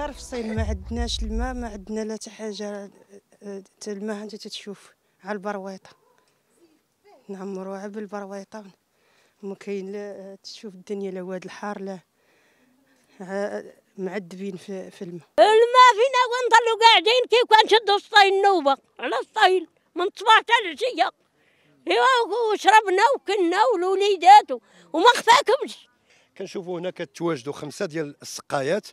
الصين ما عندناش الماء ما عندنا لا حتى حاجه الماء انت تتشوف على البرويطه نعمروا عا بالبرويطه ما كاين لا تشوف الدنيا لا واد الحار لا معذبين في, في الماء الماء فينا ونضلوا قاعدين كي كان شدوا الصين نوبه على الصين من الصباح حتى العشيه ايوا وشربنا وكنا والوليدات وما خفاكمش كنشوفوا هنا كتواجدوا خمسه ديال السقايات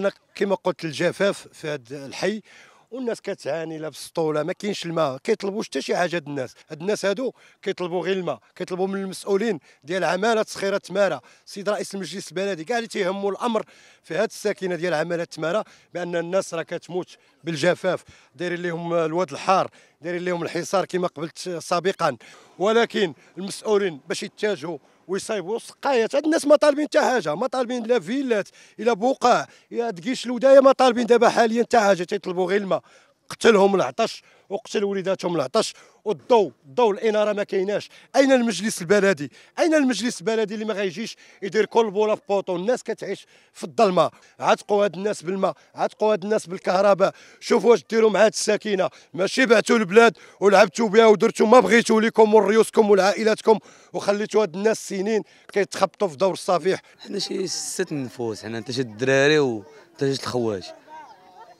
لان كما قلت الجفاف في هذا الحي والناس كتعاني لا بالسطوله ما كاينش الماء كيطلبوا حتى شي حاجه هاد الناس هاد الناس هادو كيطلبوا غير الماء كيطلبوا من المسؤولين ديال عماله تسخيره تماره السيد رئيس المجلس البلدي كاع اللي تيهموا الامر في هاد الساكنه ديال عماله تماره بان الناس راه كتموت بالجفاف دايرين لهم الواد الحار دايرين لهم الحصار كما قبلت سابقا ولكن المسؤولين باش يتجهوا ويصايبوا السقايات هاد الناس ما طالبين حتى حاجه ما طالبين لا فيلات لا بقاع يا تقيش الودايه ما طالبين دابا حاليا حتى حاجه تيطلبوا غير الماء قتلهم العطش وقتل وليداتهم العطش والضوء الضوء الاناره ما كايناش اين المجلس البلدي اين المجلس البلدي اللي ما غايجيش يدير كل بوله في بوطو الناس كتعيش في الظلمه عتقوا هاد الناس بالماء عتقوا هاد الناس بالكهرباء شوفوا واش ديروا مع هاد السكينه ماشي بعتوا البلاد ولعبتوا بها ودرتوا ما بغيتوا لكم وريوسكم ولعائلاتكم وخليتوا هاد الناس سنين كيتخبطوا في دور الصفيح حنا شي ست نفوس حنا انت شي الدراري وانت شي الخواج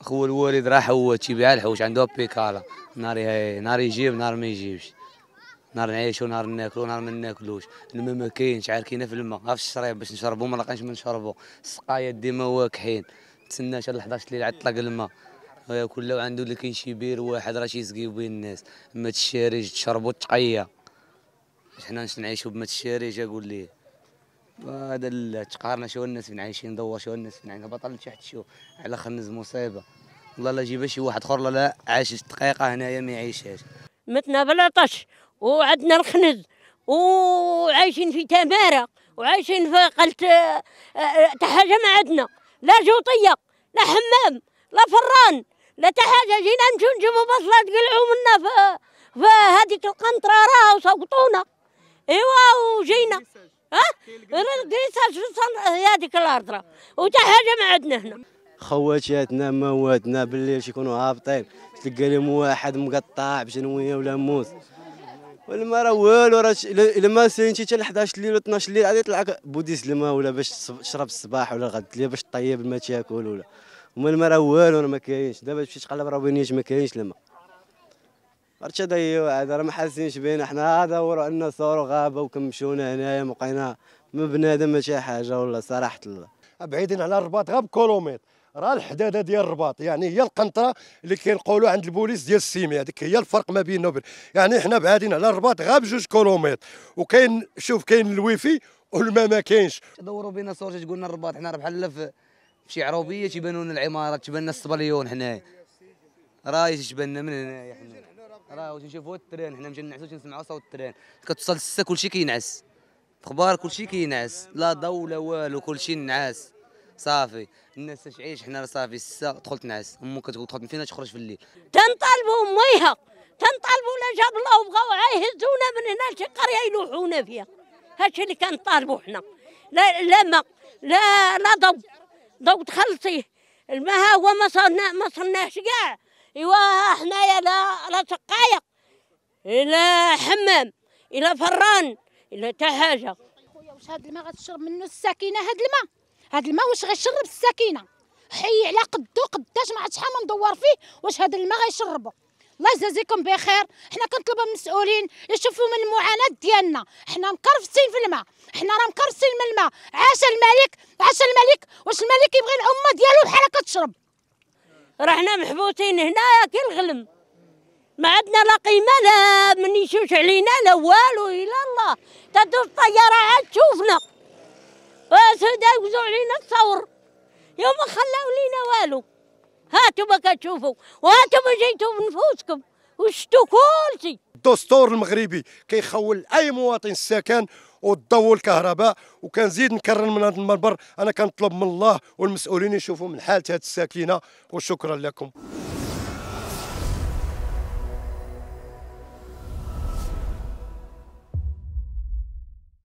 خو الوالد راح هو تيبيع الحوش عنده بيكالا نهار نهار يجيب نهار ما يجيبش نهار نعيشو نهار ناكلو نهار ما ناكلوش الماء ما كاينش عاركينا في الماء غا في الشريب باش نشربو ما لقيناش ما نشربو السقايا ديما واكحين تسنى حتى 11 الليل عاد طلق الماء كل عنده اللي كاين شي بير واحد راه تيسقي بين الناس ما تشارج تشربو تقيا حنا نعيشو بما تشارج اقول ليه هذا تقارنا شو الناس من عايشين دور شو الناس من عايشين بطل شحت شو على خنز مصيبه والله لا جيب شي واحد اخر لا عاش دقيقه هنايا ما يعيشهاش متنا بلا طش وعندنا الخنز وعايشين في تماره وعايشين في قلت حتى آه، آه، حاجه ما عندنا لا جوطيه لا حمام لا فران لا حتى حاجه جينا نمشيو نجيبو بصله تقلعو منا في, في هذيك القنطره راه وسقطونا ايوا وجينا ها انا لقيتها شفت هذيك الارض وتا حاجه ما عندنا هنا خواتاتنا مواتنا بالليل يكونوا هابطين تلقى لهم واحد مقطع بجنويه ولا موس والما راه والو راه الا ما سينتي حتى 11 الليل ولا 12 الليل غادي يطلعك بوديس الماء ولا باش تشرب الصباح ولا الغد الليل باش طيب الما تاكل ولا هما الماء راه والو راه ما كاينش دابا تمشي تقلب راه ما كاينش الماء عرفتش هذا هي هذا راه ما حاسينش بينا حنا هذا هو عندنا صور غابه وكمشونا هنايا ما بقينا ما بنادم ما شي حاجه والله صراحه الله بعيدين على الرباط غير كولوميت راه الحداده ديال الرباط يعني هي القنطره اللي كينقولوا عند البوليس ديال السيمي هذيك هي الفرق ما بيننا وبين يعني حنا بعادين على الرباط غير بجوج كولوميت وكاين شوف كاين الويفي والما ما كاينش دوروا بينا صور تقول لنا الرباط حنا راه بحال في شي عروبيه تيبانوا لنا العمارات تبان لنا السبليون حنايا راه تيبان من هنايا حنايا راه نشوفوا التران حنا مجينا نعسو نسمعوا صوت التران كتوصل السته كلشي كينعس الاخبار كلشي كينعس لا ضو لا والو كلشي نعاس صافي الناس عايش حنا صافي السا دخلت نعس امك كتقول تخدم فينا تخرج في الليل تنطالبوا ميها تنطالبوا لا جاب الله وبغاو يهزونا من هنا شي قريه يلوحونا فيها هادشي اللي كنطالبوا حنا لا لا ما لا لا ضو ضو تخلصيه الماء هو ما صرنا ما صرناش كاع إوا إيوه، حنايا لا لا سقاية إلا حمام إلا فران إلا تا حاجة طيب خويا واش هاد الماء غتشرب منو الساكنة هاد الماء هاد الماء واش غيشرب الساكنة حي على قدو قداش ما عاد شحال ما ندور فيه واش هاد الماء غيشربو الله يجازيكم بخير حنا كنطلبوا من المسؤولين يشوفوا من المعاناه ديالنا حنا مكرفسين في الماء حنا راه مكرفسين من الماء عاش الملك عاش الملك واش الملك يبغي الامه ديالو بحال كتشرب رحنا محبوسين هنا كي الغلم ما عندنا لا قيمه لا من يشوش علينا لا والو الى الله تدوز الطياره عاد تشوفنا بس آه، داوزوا علينا تصور يوم خلاو لينا والو هاتوا ما كتشوفوا وهاتوا ما جيتوا بنفوسكم وشتوا كل شيء الدستور المغربي كيخول اي مواطن السكن والضوء والكهرباء وكنزيد نكرر من هذا المنبر انا كنطلب من الله والمسؤولين يشوفوا من حاله هذه الساكنه وشكرا لكم